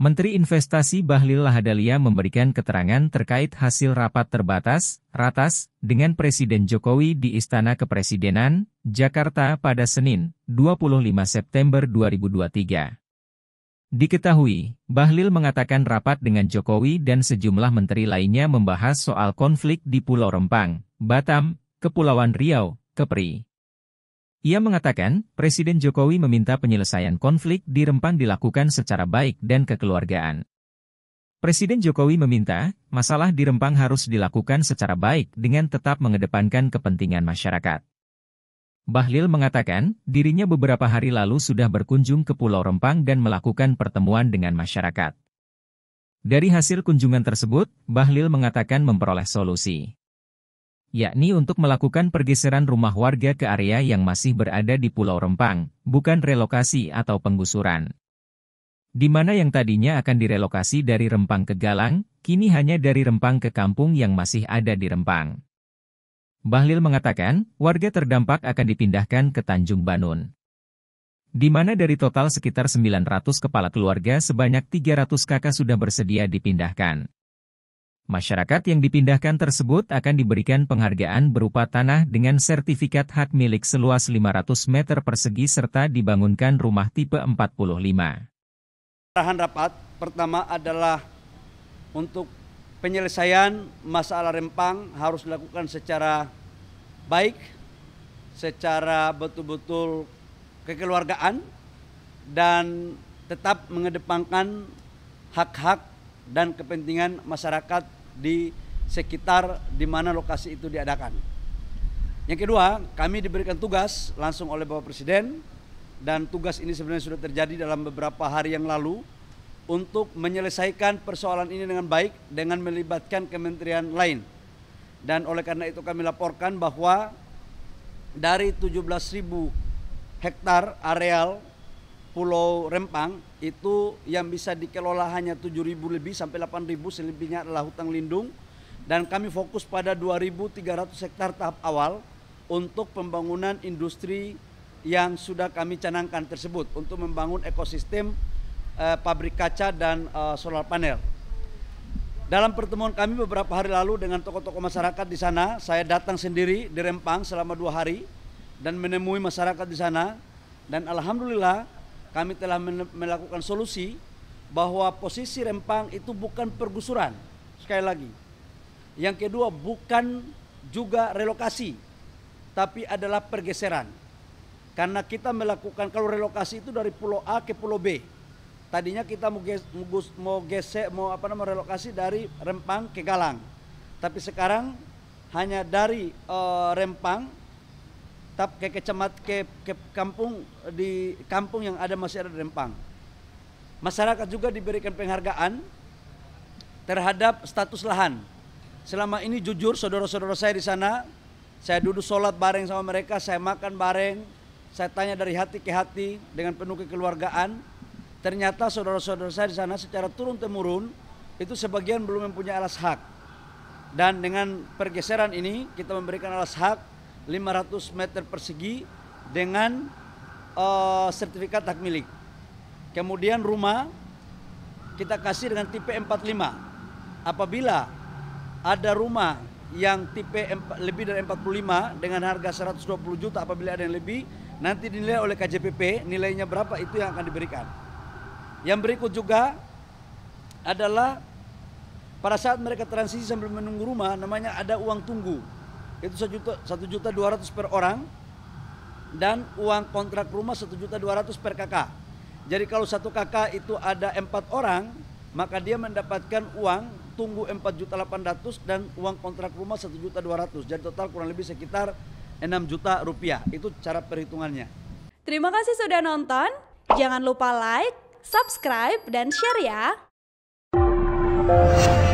Menteri Investasi Bahlil Lahadalia memberikan keterangan terkait hasil rapat terbatas, ratas, dengan Presiden Jokowi di Istana Kepresidenan, Jakarta pada Senin, 25 September 2023. Diketahui, Bahlil mengatakan rapat dengan Jokowi dan sejumlah menteri lainnya membahas soal konflik di Pulau Rempang, Batam, Kepulauan Riau, Kepri. Ia mengatakan, Presiden Jokowi meminta penyelesaian konflik di Rempang dilakukan secara baik dan kekeluargaan. Presiden Jokowi meminta, masalah di Rempang harus dilakukan secara baik dengan tetap mengedepankan kepentingan masyarakat. Bahlil mengatakan, dirinya beberapa hari lalu sudah berkunjung ke Pulau Rempang dan melakukan pertemuan dengan masyarakat. Dari hasil kunjungan tersebut, Bahlil mengatakan memperoleh solusi yakni untuk melakukan pergeseran rumah warga ke area yang masih berada di Pulau Rempang, bukan relokasi atau penggusuran. Di mana yang tadinya akan direlokasi dari Rempang ke Galang, kini hanya dari Rempang ke kampung yang masih ada di Rempang. Bahlil mengatakan, warga terdampak akan dipindahkan ke Tanjung Banun. Di mana dari total sekitar 900 kepala keluarga sebanyak 300 kakak sudah bersedia dipindahkan. Masyarakat yang dipindahkan tersebut akan diberikan penghargaan berupa tanah dengan sertifikat hak milik seluas 500 meter persegi serta dibangunkan rumah tipe 45. Arahan rapat pertama adalah untuk penyelesaian masalah rempang harus dilakukan secara baik, secara betul-betul kekeluargaan, dan tetap mengedepankan hak-hak dan kepentingan masyarakat di sekitar di mana lokasi itu diadakan. Yang kedua, kami diberikan tugas langsung oleh Bapak Presiden dan tugas ini sebenarnya sudah terjadi dalam beberapa hari yang lalu untuk menyelesaikan persoalan ini dengan baik dengan melibatkan kementerian lain. Dan oleh karena itu kami laporkan bahwa dari 17.000 hektar areal Pulau Rempang itu yang bisa dikelola hanya 7.000 lebih sampai 8.000 selebihnya adalah hutan lindung dan kami fokus pada 2.300 hektar tahap awal untuk pembangunan industri yang sudah kami canangkan tersebut untuk membangun ekosistem eh, pabrik kaca dan eh, solar panel. Dalam pertemuan kami beberapa hari lalu dengan tokoh-tokoh masyarakat di sana, saya datang sendiri di Rempang selama dua hari dan menemui masyarakat di sana. Dan alhamdulillah kami telah melakukan solusi bahwa posisi Rempang itu bukan pergusuran. Sekali lagi. Yang kedua bukan juga relokasi, tapi adalah pergeseran. Karena kita melakukan kalau relokasi itu dari pulau A ke pulau B. Tadinya kita mau ges, mau gesek mau apa namanya relokasi dari Rempang ke Galang. Tapi sekarang hanya dari uh, Rempang tap ke kecamat ke, ke kampung di kampung yang ada masih ada Rempang. Masyarakat juga diberikan penghargaan terhadap status lahan. Selama ini jujur saudara-saudara saya di sana, saya duduk sholat bareng sama mereka, saya makan bareng, saya tanya dari hati ke hati dengan penuh kekeluargaan. Ternyata saudara-saudara saya di sana secara turun temurun itu sebagian belum mempunyai alas hak. Dan dengan pergeseran ini kita memberikan alas hak 500 meter persegi dengan uh, sertifikat hak milik. Kemudian rumah kita kasih dengan tipe 45. Apabila ada rumah yang tipe lebih dari 45 dengan harga 120 juta apabila ada yang lebih nanti dinilai oleh KJPP nilainya berapa itu yang akan diberikan. Yang berikut juga adalah pada saat mereka transisi sambil menunggu rumah namanya ada uang tunggu itu satu juta dua ratus per orang dan uang kontrak rumah satu juta dua ratus per KK. Jadi kalau satu KK itu ada empat orang, maka dia mendapatkan uang tunggu empat juta delapan ratus dan uang kontrak rumah satu juta dua ratus. Jadi total kurang lebih sekitar enam juta rupiah. Itu cara perhitungannya. Terima kasih sudah nonton. Jangan lupa like, subscribe, dan share ya.